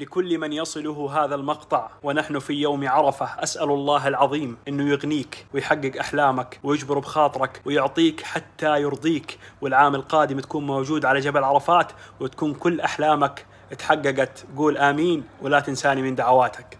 لكل من يصله هذا المقطع ونحن في يوم عرفة أسأل الله العظيم أنه يغنيك ويحقق أحلامك ويجبر بخاطرك ويعطيك حتى يرضيك والعام القادم تكون موجود على جبل عرفات وتكون كل أحلامك تحققت قول آمين ولا تنساني من دعواتك